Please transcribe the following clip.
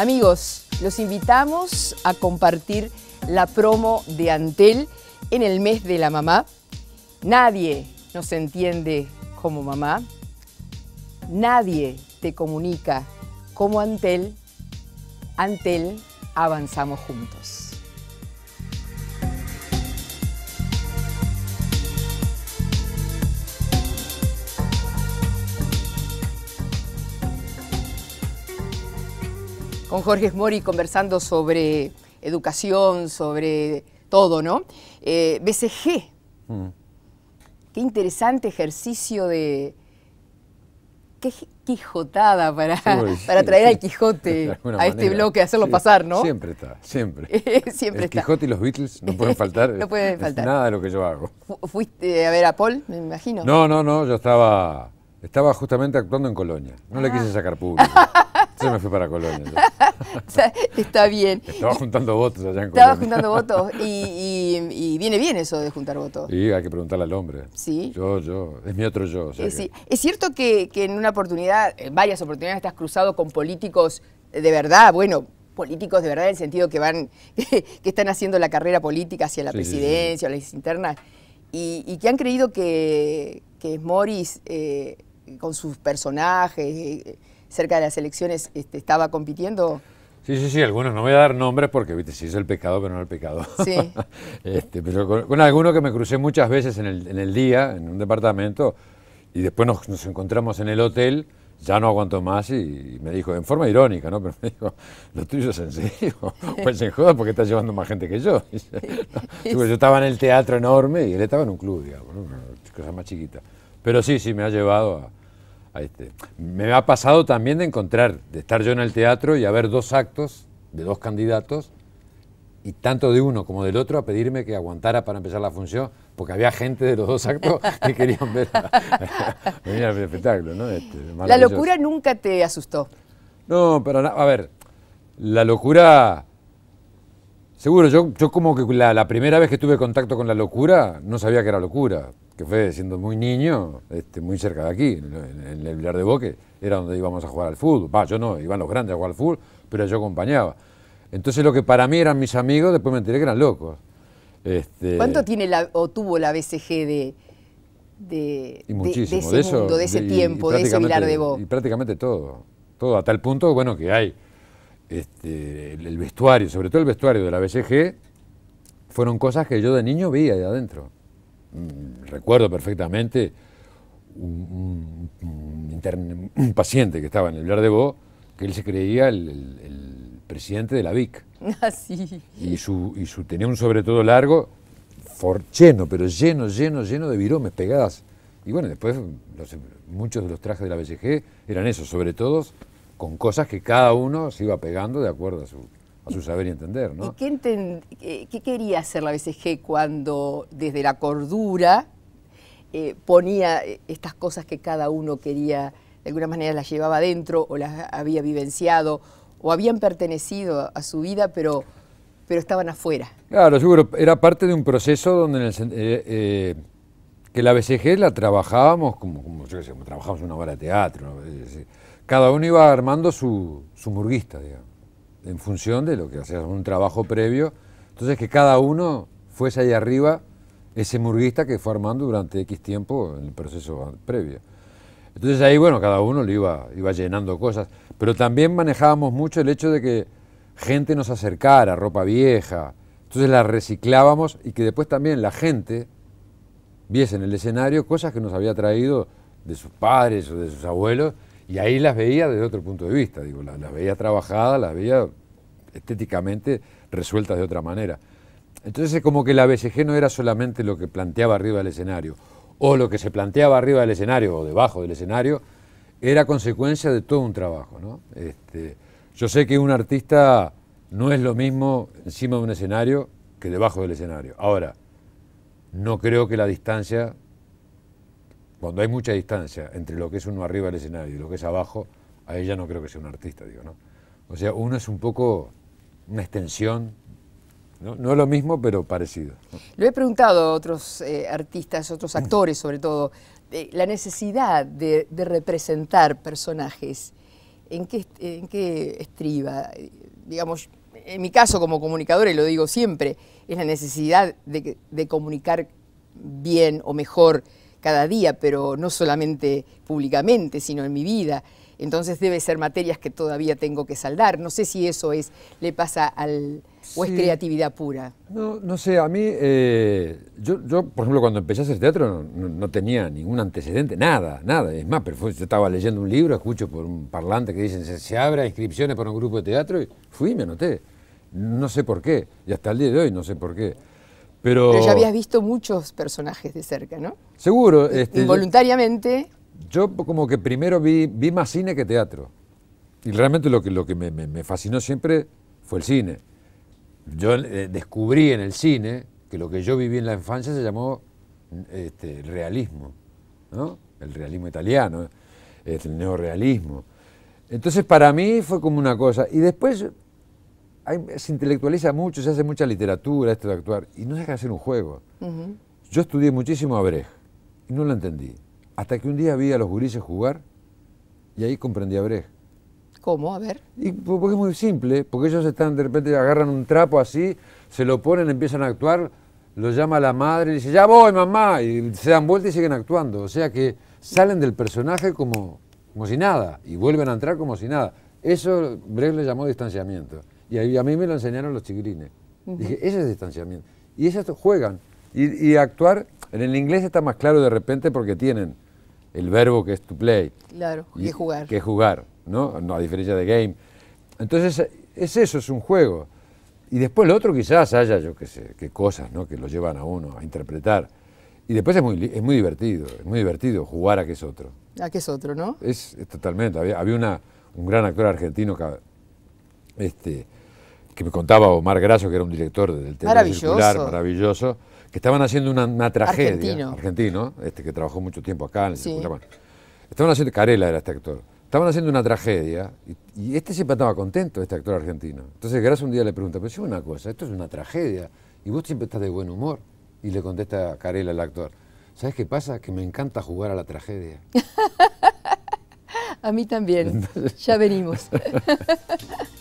Amigos, los invitamos a compartir la promo de Antel en el mes de la mamá. Nadie nos entiende como mamá. Nadie te comunica como Antel. Antel, avanzamos juntos. con Jorge Mori conversando sobre educación, sobre todo, ¿no? Eh, BCG. Mm. Qué interesante ejercicio de... Qué quijotada para, para traer al Quijote a este bloque, hacerlo pasar, ¿no? Siempre está, siempre. siempre el Quijote y los Beatles no pueden faltar. no pueden faltar. Nada de lo que yo hago. ¿Fuiste a ver a Paul, me imagino? No, no, no, yo estaba, estaba justamente actuando en Colonia. No le ah. quise sacar público se me fue para Colonia. Está bien. Estaba juntando votos allá en Colonia. Estaba juntando votos y, viene bien eso de juntar votos. Y hay que preguntarle al hombre. Sí. Yo, yo, es mi otro yo. Es cierto que, en una oportunidad, en varias oportunidades, te has cruzado con políticos de verdad, bueno, políticos de verdad en el sentido que van, que están haciendo la carrera política hacia la presidencia o las internas, y, que han creído que, que Morris, eh, con sus personajes, eh, cerca de las elecciones este, estaba compitiendo. Sí, sí, sí, algunos, no voy a dar nombres porque, viste, si es el pecado, pero no el pecado. Sí. este, pero con, alguno algunos que me crucé muchas veces en el, en el día, en un departamento, y después nos, encontramos en el hotel, ya no aguanto más y, me dijo, en forma irónica, ¿no? Pero me dijo, lo tuyo es en serio, pues en joda porque estás llevando más gente que yo. yo estaba en el teatro enorme y él estaba en un club, digamos, una cosa más chiquita. Pero sí, sí, me ha llevado a me ha pasado también de encontrar, de estar yo en el teatro y haber dos actos de dos candidatos y tanto de uno como del otro a pedirme que aguantara para empezar la función, porque había gente de los dos actos que querían ver venir espectáculo. ¿no? Este, la locura nunca te asustó. No, pero a ver, la locura... Seguro, yo, yo como que la, la primera vez que tuve contacto con la locura, no sabía que era locura, que fue siendo muy niño, este, muy cerca de aquí, en, el Vilar de Boque, era donde íbamos a jugar al fútbol. yo no, iban los grandes a jugar al fútbol, pero yo acompañaba. Entonces lo que para mí eran mis amigos, después me enteré que eran locos. Este, ¿Cuánto tiene la, o tuvo la BCG de, de, ese mundo, de ese tiempo, de ese Vilar de Boque? Y prácticamente todo, todo, a tal punto, bueno, que hay este, el, el vestuario, sobre todo el vestuario de la BCG, fueron cosas que yo de niño veía ahí adentro. Mm, recuerdo perfectamente un, paciente que estaba en el de Bo, que él se creía el, presidente de la VIC. Ah, Y, su, y su, tenía un sobre todo largo, forcheno, pero lleno, lleno, lleno de viromes pegadas. Y bueno, después muchos de los trajes de la BCG eran esos, sobre todo con cosas que cada uno se iba pegando de acuerdo a su su saber y entender. ¿no? ¿Y qué, quería hacer la BCG cuando desde la cordura eh, ponía eh, estas cosas que cada uno quería, de alguna manera las llevaba adentro o las había vivenciado o habían pertenecido a su vida, pero, pero estaban afuera? Claro, yo creo, era parte de un proceso donde en el, eh, que la BCG la trabajábamos como, como trabajamos una obra de teatro. Cada uno iba armando su, su murguista, digamos en función de lo que hacías, un trabajo previo. Entonces que cada uno fuese ahí arriba ese murguista que fue armando durante X tiempo en el proceso previo. Entonces ahí, bueno, cada uno le iba, iba llenando cosas, pero también manejábamos mucho el hecho de que gente nos acercara, ropa vieja, entonces la reciclábamos y que después también la gente viese en el escenario cosas que nos había traído de sus padres o de sus abuelos y ahí las veía desde otro punto de vista, digo, las, veía trabajadas, las veía estéticamente resueltas de otra manera. Entonces es como que la BCG no era solamente lo que planteaba arriba del escenario, o lo que se planteaba arriba del escenario o debajo del escenario, era consecuencia de todo un trabajo. Este, yo sé que un artista no es lo mismo encima de un escenario que debajo del escenario. Ahora, no creo que la distancia cuando hay mucha distancia entre lo que es uno arriba del escenario y lo que es abajo, a ella no creo que sea un artista, digo, ¿no? O sea, uno es un poco una extensión, no, es lo mismo, pero parecido. Lo he preguntado a otros eh, artistas, otros actores sobre todo, la necesidad de, representar personajes. ¿En qué, ¿En qué estriba? Digamos, en mi caso como comunicador y lo digo siempre, es la necesidad de, de comunicar bien o mejor cada día, pero no solamente públicamente, sino en mi vida. Entonces debe ser materias que todavía tengo que saldar. No sé si eso es le pasa al o es creatividad pura. No, no sé. A mí eh, yo, por ejemplo, cuando empecé a hacer teatro no, tenía ningún antecedente, nada, nada. Es más, pero yo estaba leyendo un libro, escucho por un parlante que dicen se, se abre inscripciones para un grupo de teatro y fui y me anoté. No sé por qué. Y hasta el día de hoy no sé por qué. Pero, ya habías visto muchos personajes de cerca, ¿no? Seguro. Este, involuntariamente. Yo, como que primero vi, más cine que teatro. Y realmente lo que, lo que me, fascinó siempre fue el cine. Yo eh, descubrí en el cine que lo que yo viví en la infancia se llamó este, realismo, ¿no? El realismo italiano, este, el neorealismo. Entonces para mí fue como una cosa. Y después se intelectualiza mucho, se hace mucha literatura, esto de actuar, y no se deja de hacer un juego. Yo estudié muchísimo a Brecht y no lo entendí. Hasta que un día vi a los gurises jugar y ahí comprendí a Brecht. ¿Cómo? A ver. Y, porque es muy simple, porque ellos están de repente agarran un trapo así, se lo ponen, empiezan a actuar, lo llama la madre y dice, ya voy mamá, y se dan vuelta y siguen actuando. O sea que salen del personaje como, como si nada y vuelven a entrar como si nada. Eso Brecht le llamó distanciamiento. Y a mí me lo enseñaron los chigrines. Dije, ese es distanciamiento. Y ellos juegan. Y, actuar, en el inglés está más claro de repente porque tienen el verbo que es to play. Claro, y, que jugar. Que jugar, ¿no? A diferencia de game. Entonces, es eso, es un juego. Y después lo otro quizás haya, yo qué sé, qué cosas, ¿no? Que lo llevan a uno a interpretar. Y después es muy, es muy divertido, es muy divertido jugar a que es otro. A que es otro, ¿no? Es, totalmente. Había, una, un gran actor argentino que, este, que me contaba Omar Grasso, que era un director del Teatro maravilloso. Circular, maravilloso, que estaban haciendo una, tragedia, argentino. este que trabajó mucho tiempo acá en el Estaban haciendo, Carela era este actor, estaban haciendo una tragedia y, este siempre estaba contento, este actor argentino. Entonces Grasso un día le pregunta, pero es una cosa, esto es una tragedia y vos siempre estás de buen humor. Y le contesta Carela, el actor, ¿sabes qué pasa? Que me encanta jugar a la tragedia. a mí también, ya venimos.